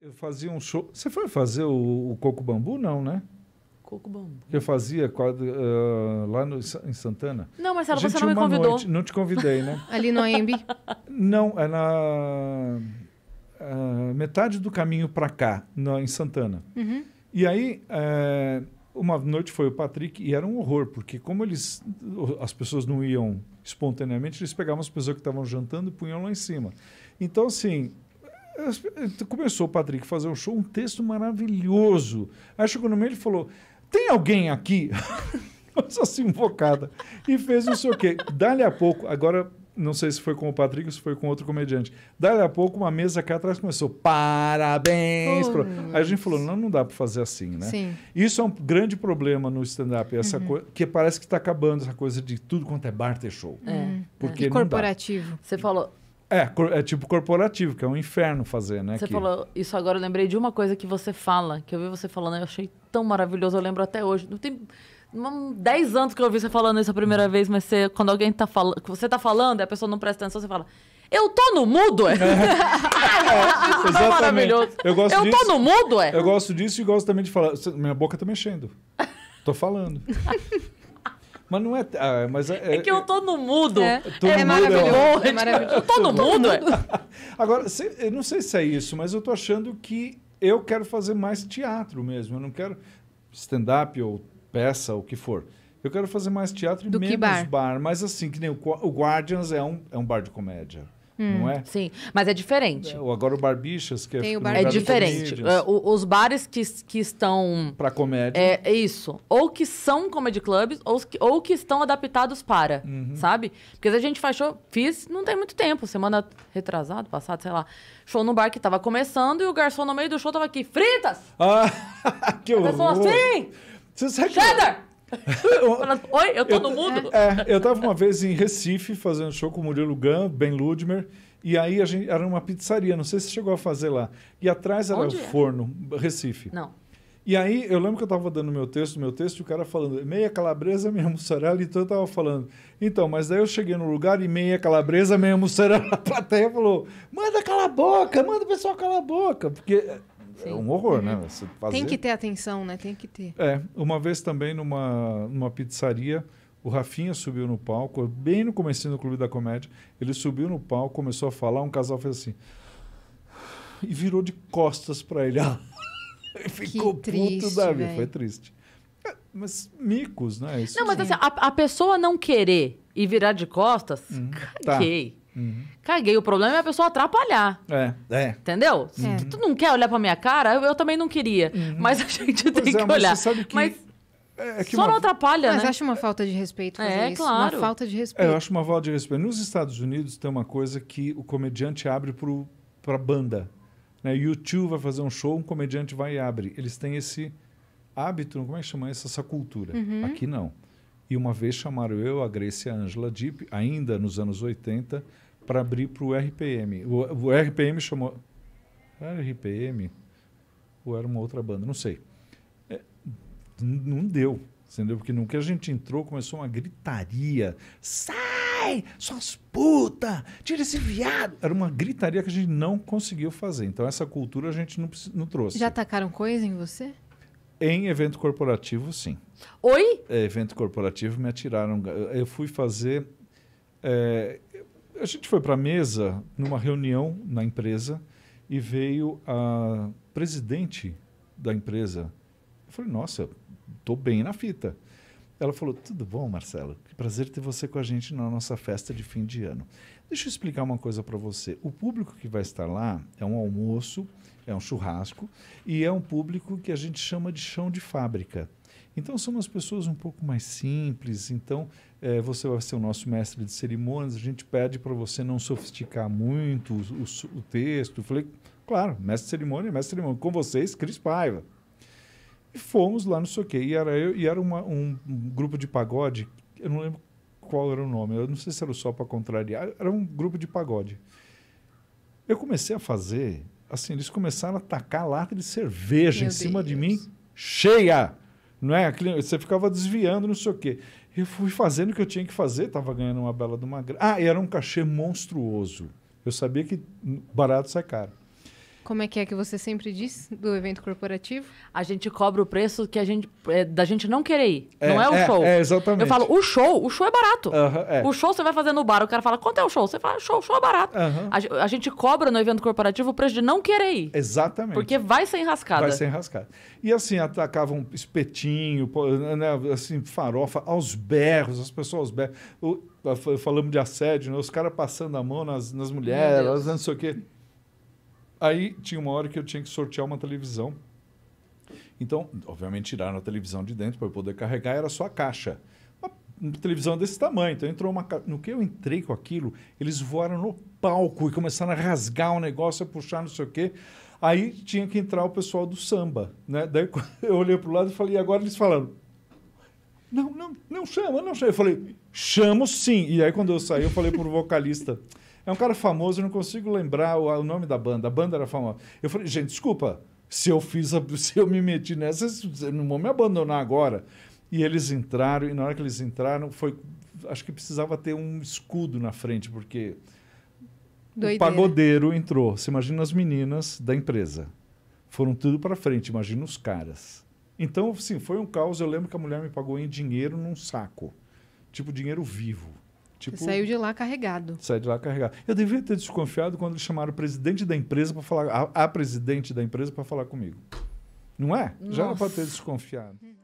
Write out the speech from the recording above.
Eu fazia um show. Você foi fazer o, o Coco Bambu? Não, né? Coco Bambu. eu fazia quadro, uh, lá no, em Santana. Não, Marcelo, Gente, você não me convidou. Noite, não te convidei, né? Ali no AMB? Não, é na uh, metade do caminho para cá, no, em Santana. Uhum. E aí, eh, uma noite foi o Patrick e era um horror, porque como eles as pessoas não iam espontaneamente, eles pegavam as pessoas que estavam jantando e punham lá em cima. Então, assim, Começou o Patrick a fazer um show, um texto maravilhoso. Aí chegou no meio e falou: Tem alguém aqui? Só assim, invocada. E fez não sei o quê. Dali a pouco, agora não sei se foi com o Patrick ou se foi com outro comediante. dali a pouco, uma mesa cá atrás começou, parabéns! Oh, pro... Aí a gente falou, não, não dá para fazer assim, né? Sim. Isso é um grande problema no stand-up, essa uhum. coisa que parece que está acabando, essa coisa de tudo quanto é bar ter show. É, porque é. E corporativo. Você falou, é, é tipo corporativo, que é um inferno fazer, né? Você que... falou isso agora, eu lembrei de uma coisa que você fala, que eu vi você falando, eu achei tão maravilhoso, eu lembro até hoje. Não tem 10 anos que eu ouvi você falando isso a primeira vez, mas você, quando alguém tá falando, você tá falando, a pessoa não presta atenção, você fala. Eu tô no mudo, é? é, isso é maravilhoso. Eu, gosto eu disso, tô no mudo, é? Eu gosto disso e gosto também de falar. Minha boca tá mexendo. Tô falando. Mas não é. Ah, mas é, é, que eu é, tô no mudo. É, tô é, mudo, maravilhoso, é maravilhoso. Eu tô no mudo. É. Agora, se, eu não sei se é isso, mas eu tô achando que eu quero fazer mais teatro mesmo. Eu não quero stand-up ou peça, ou o que for. Eu quero fazer mais teatro e Do menos bar. bar. Mas assim, que nem o, o Guardians é um, é um bar de comédia. Hum, não é? Sim, mas é diferente. É, agora o Barbixas, que é Tem é, o bar... é diferente. O, os bares que, que estão. Para comédia. É, é, isso. Ou que são comedy clubs, ou que, ou que estão adaptados para, uhum. sabe? Porque a gente faz show, fiz não tem muito tempo, semana retrasada, passada sei lá. Show no bar que tava começando e o garçom no meio do show tava aqui, fritas! Ah, que horror! A pessoa assim! Você sabe Cheddar! Que... Oi, eu tô eu, no mundo? É, eu tava uma vez em Recife fazendo show com o Murilo Gun, Ben Ludmer. E aí a gente era uma pizzaria, não sei se chegou a fazer lá. E atrás era Onde o é? forno, Recife. Não. E aí eu lembro que eu estava dando meu texto, meu texto, e o cara falando meia calabresa, meia mussarela, então eu estava falando. Então, mas daí eu cheguei no lugar e meia calabresa, meia mussarela, a plateia falou: manda cala a boca, manda o pessoal cala a boca, porque é um horror, né? uhum. né? Fazer... Tem que ter atenção, né? Tem que ter. É. Uma vez também numa, numa pizzaria, o Rafinha subiu no palco, bem no começo do Clube da Comédia, ele subiu no palco, começou a falar, um casal fez assim. E virou de costas para ele. Ah, ficou que triste, puto da vida. Foi triste. É, mas micos, né? Isso não, mas assim, a, a, pessoa não querer e virar de costas, uhum. tá. caguei. Tá. Uhum. Caguei. O problema é a pessoa atrapalhar. É. é. Entendeu? Se tu não quer olhar pra minha cara, eu, eu também não queria. Uhum. Mas a gente pois tem é, que mas olhar. Mas, sabe que... mas... É, é Só uma... não atrapalha, Mas né? acho uma falta de respeito fazer é, isso. Claro. Uma falta de respeito. É, eu acho uma falta de respeito. Nos Estados Unidos tem uma coisa que o comediante abre para banda. Né? YouTube vai fazer um show, um comediante vai e abre. Eles têm esse hábito, como é que chama isso? Essa cultura. Uhum. Aqui não. E uma vez chamaram eu, a Grace e a Angela Deep, ainda nos anos 80, para abrir para o RPM. O, RPM chamou. RPM? Ou era uma outra banda? Não sei. É, não deu. Entendeu? Porque nunca a gente entrou, começou uma gritaria. Sai! Suas puta! Tira esse viado! Era uma gritaria que a gente não conseguiu fazer. Então, essa cultura a gente não, não trouxe. Já atacaram coisa em você? Em evento corporativo, sim. Oi? É, evento corporativo, me atiraram. Eu fui fazer. É, a gente foi para a mesa numa reunião na empresa e veio a presidente da empresa. Eu falei, nossa, estou bem na fita. Ela falou, tudo bom, Marcelo? Que prazer ter você com a gente na nossa festa de fim de ano. Deixa eu explicar uma coisa para você. O público que vai estar lá é um almoço, é um churrasco e é um público que a gente chama de chão de fábrica. Então são as pessoas um pouco mais simples, então é, você vai ser o nosso mestre de cerimônias, a gente pede para você não sofisticar muito o, o, o texto. Eu falei, claro, mestre de cerimônia, é mestre de cerimônia. Com vocês, Cris Paiva. E fomos lá no Soquei. E era, eu, e era uma, um grupo de pagode, eu não lembro qual era o nome, eu não sei se era só para contrariar, era um grupo de pagode. Eu comecei a fazer, assim, eles começaram a tacar lata de cerveja Meu em cima Deus. de mim, cheia! Não é? Você ficava desviando, não sei o quê. Eu fui fazendo o que eu tinha que fazer, estava ganhando uma bela de uma Ah, era um cachê monstruoso. Eu sabia que barato sai caro. Como é que é que você sempre diz do evento corporativo? A gente cobra o preço que a gente é, da gente não querer ir. É, não é o é, show. É, exatamente. Eu falo, o show, o show é barato. É. o show você vai fazer no bar, o cara fala, quanto é o show? Você fala, show, show é barato. a, a, gente cobra no evento corporativo o preço de não querer ir. Exatamente. Porque vai ser enrascada. Vai ser enrascada. E assim, atacava um espetinho, né, assim, farofa, aos berros, as pessoas aos berros. O, falamos de assédio, né? os caras passando a mão nas, nas mulheres, não sei o quê. Aí tinha uma hora que eu tinha que sortear uma televisão. Então, obviamente, tiraram a televisão de dentro para eu poder carregar, era só a caixa. Uma televisão desse tamanho. Então entrou uma. No que eu entrei com aquilo, eles voaram no palco e começaram a rasgar o negócio, a puxar não sei o quê. Aí tinha que entrar o pessoal do samba. Né? Daí eu olhei para o lado e falei, e agora eles falaram. Não, não, não chama, não chama. Eu falei, chamo sim. E aí quando eu saí, eu falei para o vocalista. É um cara famoso, eu não consigo lembrar o, o nome da banda. A banda era famosa. Eu falei, gente, desculpa, se eu fiz, a, se eu me meti nessa, vocês não vão me abandonar agora. E eles entraram, e na hora que eles entraram, foi. Acho que precisava ter um escudo na frente, porque Doideira. o pagodeiro entrou. Você imagina as meninas da empresa. Foram tudo para frente, imagina os caras. Então, sim, foi um caos. Eu lembro que a mulher me pagou em dinheiro num saco. Tipo, dinheiro vivo. Tipo, saiu de lá carregado. Saiu de lá carregado. Eu devia ter desconfiado quando eles chamaram o presidente da empresa para falar, a, a, presidente da empresa para falar comigo. Não é? Nossa. Já era para ter desconfiado. Uhum.